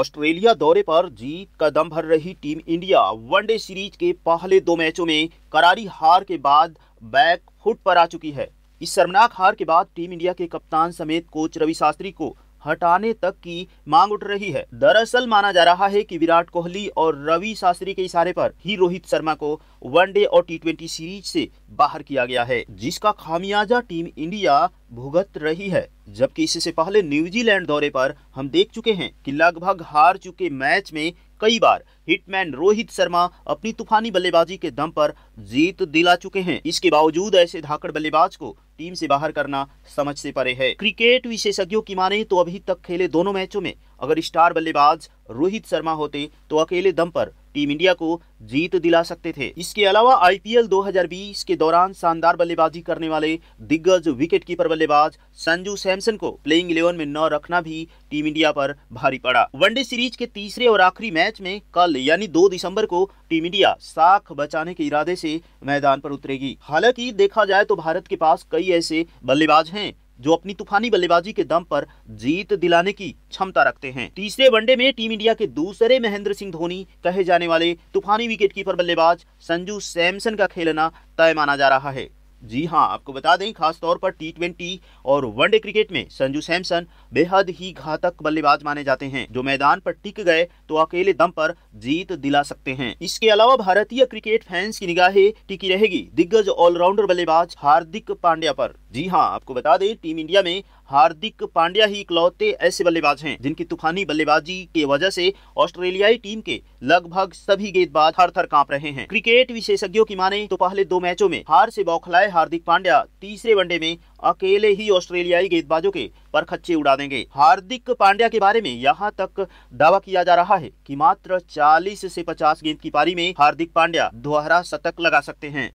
Australia दौरे पर जीत का दम भर रही टीम इंडिया वनडे सीरीज के पहले दो मैचों में करारी हार के बाद बैक फुट पर आ चुकी है इस शर्मनाक हार के बाद टीम इंडिया के कप्तान समेत कोच रवि शास्त्री को हटाने तक की मांग उठ रही है दरअसल माना जा रहा है कि विराट कोहली और रवि शास्त्री के इशारे पर ही रोहित शर्मा को वनडे और टी ट्वेंटी सीरीज से बाहर किया गया है जिसका खामियाजा टीम इंडिया भुगत रही है जबकि इससे पहले न्यूजीलैंड दौरे पर हम देख चुके हैं कि लगभग हार चुके मैच में कई बार हिटमैन रोहित शर्मा अपनी तूफानी बल्लेबाजी के दम पर जीत दिला चुके हैं इसके बावजूद ऐसे धाकड़ बल्लेबाज को टीम से बाहर करना समझ से परे है क्रिकेट विशेषज्ञों की माने तो अभी तक खेले दोनों मैचों में अगर स्टार बल्लेबाज रोहित शर्मा होते तो अकेले दम पर टीम इंडिया को जीत दिला सकते थे इसके अलावा आईपीएल 2020 के दौरान शानदार बल्लेबाजी करने वाले दिग्गज विकेटकीपर बल्लेबाज संजू सैमसन को प्लेइंग इलेवन में न रखना भी टीम इंडिया पर भारी पड़ा वनडे सीरीज के तीसरे और आखिरी मैच में कल यानी 2 दिसंबर को टीम इंडिया साख बचाने के इरादे से मैदान पर उतरेगी हालांकि देखा जाए तो भारत के पास कई ऐसे बल्लेबाज हैं जो अपनी तूफानी बल्लेबाजी के दम पर जीत दिलाने की क्षमता रखते हैं तीसरे वनडे में टीम इंडिया के दूसरे महेंद्र सिंह धोनी कहे जाने वाले तूफानी विकेटकीपर बल्लेबाज संजू सैमसन का खेलना तय माना जा रहा है जी हाँ आपको बता दें खासतौर पर टी ट्वेंटी और वनडे क्रिकेट में संजू सैमसन बेहद ही घातक बल्लेबाज माने जाते हैं जो मैदान पर टिक गए तो अकेले दम पर जीत दिला सकते हैं इसके अलावा भारतीय क्रिकेट फैंस की निगाहें टिकी रहेगी दिग्गज ऑलराउंडर बल्लेबाज हार्दिक पांड्या पर जी हाँ आपको बता दें टीम इंडिया में हार्दिक पांड्या ही इकलौते ऐसे बल्लेबाज हैं जिनकी तूफानी बल्लेबाजी की वजह से ऑस्ट्रेलियाई टीम के लगभग सभी गेंदबाज थर थर कांप रहे हैं क्रिकेट विशेषज्ञों की माने तो पहले दो मैचों में हार से बौखलाए हार्दिक पांड्या तीसरे वनडे में अकेले ही ऑस्ट्रेलियाई गेंदबाजों के पर खच्चे उड़ा देंगे हार्दिक पांड्या के बारे में यहाँ तक दावा किया जा रहा है की मात्र चालीस से पचास गेंद की पारी में हार्दिक पांड्या दोहरा शतक लगा सकते हैं